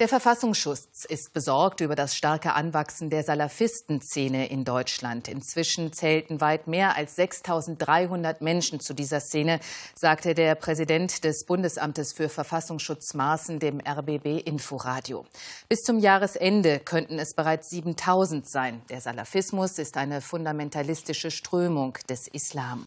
Der Verfassungsschutz ist besorgt über das starke Anwachsen der Salafistenszene in Deutschland. Inzwischen zählten weit mehr als 6300 Menschen zu dieser Szene, sagte der Präsident des Bundesamtes für Verfassungsschutz Maaßen dem RBB Inforadio. Bis zum Jahresende könnten es bereits 7000 sein. Der Salafismus ist eine fundamentalistische Strömung des Islam.